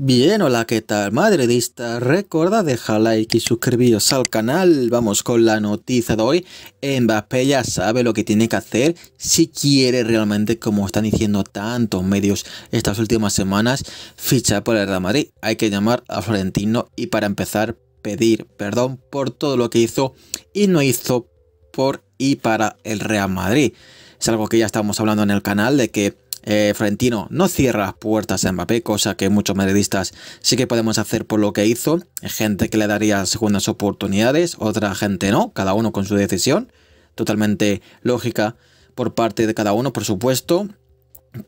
Bien, hola, ¿qué tal? Madridista, recuerda dejar like y suscribiros al canal. Vamos con la noticia de hoy. Mbappé ya sabe lo que tiene que hacer si quiere realmente, como están diciendo tantos medios estas últimas semanas, fichar por el Real Madrid. Hay que llamar a Florentino y para empezar pedir perdón por todo lo que hizo y no hizo por y para el Real Madrid. Es algo que ya estamos hablando en el canal de que eh, Florentino no cierra las puertas a Mbappé, cosa que muchos madridistas sí que podemos hacer por lo que hizo. Gente que le daría segundas oportunidades, otra gente no, cada uno con su decisión. Totalmente lógica por parte de cada uno, por supuesto.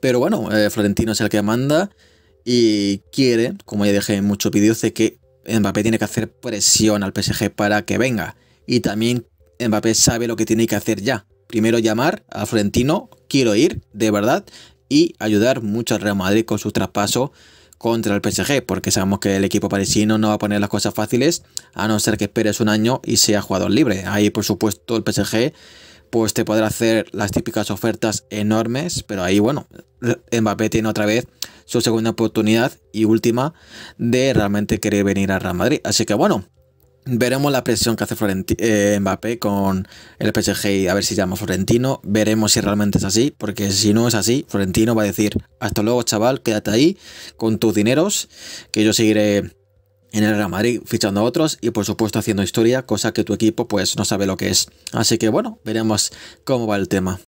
Pero bueno, eh, Florentino es el que manda y quiere, como ya dije en muchos vídeos, que Mbappé tiene que hacer presión al PSG para que venga. Y también Mbappé sabe lo que tiene que hacer ya. Primero llamar a Florentino, quiero ir, de verdad, y ayudar mucho al Real Madrid con su traspaso contra el PSG, porque sabemos que el equipo parisino no va a poner las cosas fáciles, a no ser que esperes un año y sea jugador libre. Ahí, por supuesto, el PSG pues te podrá hacer las típicas ofertas enormes, pero ahí, bueno, Mbappé tiene otra vez su segunda oportunidad y última de realmente querer venir a Real Madrid. Así que, bueno, Veremos la presión que hace eh, Mbappé con el PSG y a ver si llama Florentino. Veremos si realmente es así, porque si no es así, Florentino va a decir, hasta luego chaval, quédate ahí con tus dineros, que yo seguiré en el Real Madrid fichando a otros y por supuesto haciendo historia, cosa que tu equipo pues no sabe lo que es. Así que bueno, veremos cómo va el tema.